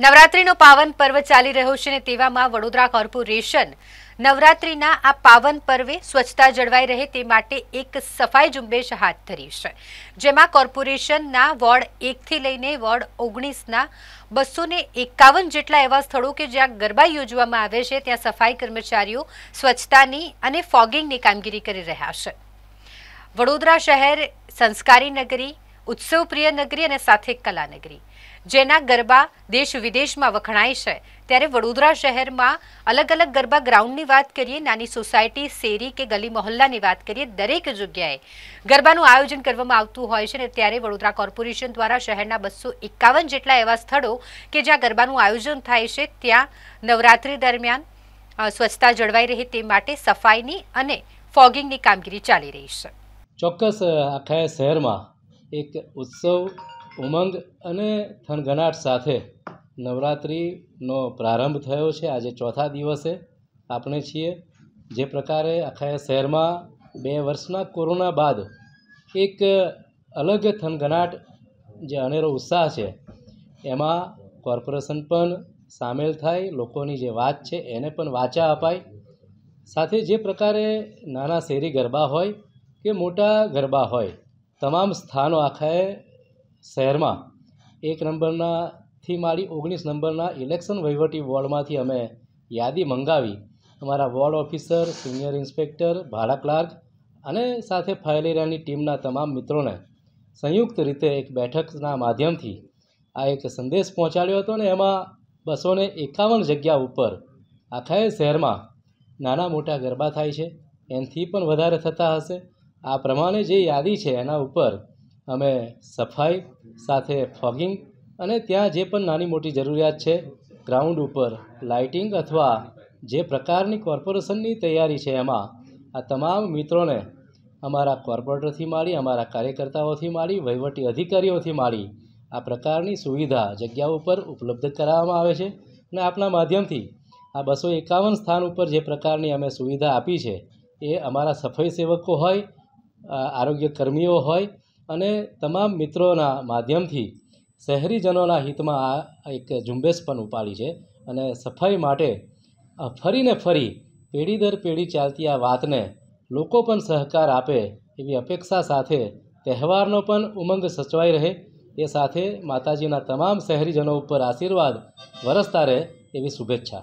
નવરાત્રીનો પાવન પર્વ ચાલી રહ્યો છે અને તેવામાં વડોદરા કોર્પોરેશન નવરાત્રીના આ પાવન પર્વે સ્વચ્છતા જળવાઈ રહે તે માટે એક સફાઈ ઝુંબેશ હાથ ધરી છે જેમાં કોર્પોરેશનના વોર્ડ એકથી લઈને વોર્ડ ઓગણીસના બસો ને એકાવન જેટલા એવા સ્થળો કે જ્યાં ગરબા યોજવામાં આવે છે ત્યાં સફાઈ કર્મચારીઓ સ્વચ્છતાની અને ફોગિંગની કામગીરી કરી રહ્યા છે વડોદરા શહેર સંસ્કારી નગરી ઉત્સવ પ્રિય નગરી અને સાથે કલા નગરી જેના ગરબા દેશ વિદેશમાં વખણાય છે ત્યારે વડોદરા શહેરમાં અલગ અલગ ગરબા ગ્રાઉન્ડની વાત કરીએ નાની સોસાયટી શેરી કે ગલી મહોલ્લાની વાત કરીએ દરેક જગ્યાએ ગરબાનું આયોજન કરવામાં આવતું હોય છે અને ત્યારે વડોદરા કોર્પોરેશન દ્વારા શહેરના બસો એકાવન જેટલા એવા સ્થળો કે જ્યાં ગરબાનું આયોજન થાય છે ત્યાં નવરાત્રી દરમિયાન સ્વચ્છતા જળવાઈ રહે તે માટે સફાઈની અને ફોગિંગની કામગીરી ચાલી રહી છે ચોક્કસ આખા શહેરમાં એક ઉત્સવ ઉમંગ અને થનગનાટ સાથે નવરાત્રિનો પ્રારંભ થયો છે આજે ચોથા દિવસે આપણે છીએ જે પ્રકારે આખા શહેરમાં બે વર્ષના કોરોના બાદ એક અલગ થનગનાટ જે અનેરો ઉત્સાહ છે એમાં કોર્પોરેશન પણ સામેલ થાય લોકોની જે વાત છે એને પણ વાચા અપાય સાથે જે પ્રકારે નાના શેરી ગરબા હોય કે મોટા ગરબા હોય તમામ સ્થાનો આખા શહેરમાં એક નંબરનાથી માંડી ઓગણીસ નંબરના ઇલેક્શન વહીવટી વોર્ડમાંથી અમે યાદી મંગાવી અમારા વોર્ડ ઓફિસર સિનિયર ઇન્સ્પેક્ટર ભાડા ક્લાર્ક અને સાથે ફાયલેરાની ટીમના તમામ મિત્રોને સંયુક્ત રીતે એક બેઠકના માધ્યમથી આ એક સંદેશ પહોંચાડ્યો હતો ને એમાં બસોને એકાવન જગ્યા ઉપર આખા શહેરમાં નાના મોટા ગરબા થાય છે એનાથી પણ વધારે થતા હશે આ પ્રમાણે જે યાદી છે એના ઉપર અમે સફાઈ સાથે ફોગિંગ અને ત્યાં જે પણ નાની મોટી જરૂરિયાત છે ગ્રાઉન્ડ ઉપર લાઇટિંગ અથવા જે પ્રકારની કોર્પોરેશનની તૈયારી છે એમાં આ તમામ મિત્રોને અમારા કોર્પોરેટરથી માંડી અમારા કાર્યકર્તાઓથી માંડી વહીવટી અધિકારીઓથી માંડી આ પ્રકારની સુવિધા જગ્યા ઉપર ઉપલબ્ધ કરાવવામાં આવે છે અને આપના માધ્યમથી આ બસો એકાવન સ્થાન ઉપર જે પ્રકારની અમે સુવિધા આપી છે એ અમારા સફાઈ સેવકો હોય આરોગ્ય કર્મીઓ હોય અને તમામ મિત્રોના માધ્યમથી શહેરીજનોના હિતમાં આ એક ઝુંબેશ પણ ઉપાડી છે અને સફાઈ માટે ફરીને ફરી પેઢી દર પેઢી ચાલતી આ વાતને લોકો પણ સહકાર આપે એવી અપેક્ષા સાથે તહેવારનો પણ ઉમંગ સચવાઈ રહે એ સાથે માતાજીના તમામ શહેરીજનો ઉપર આશીર્વાદ વરસતા રહે એવી શુભેચ્છા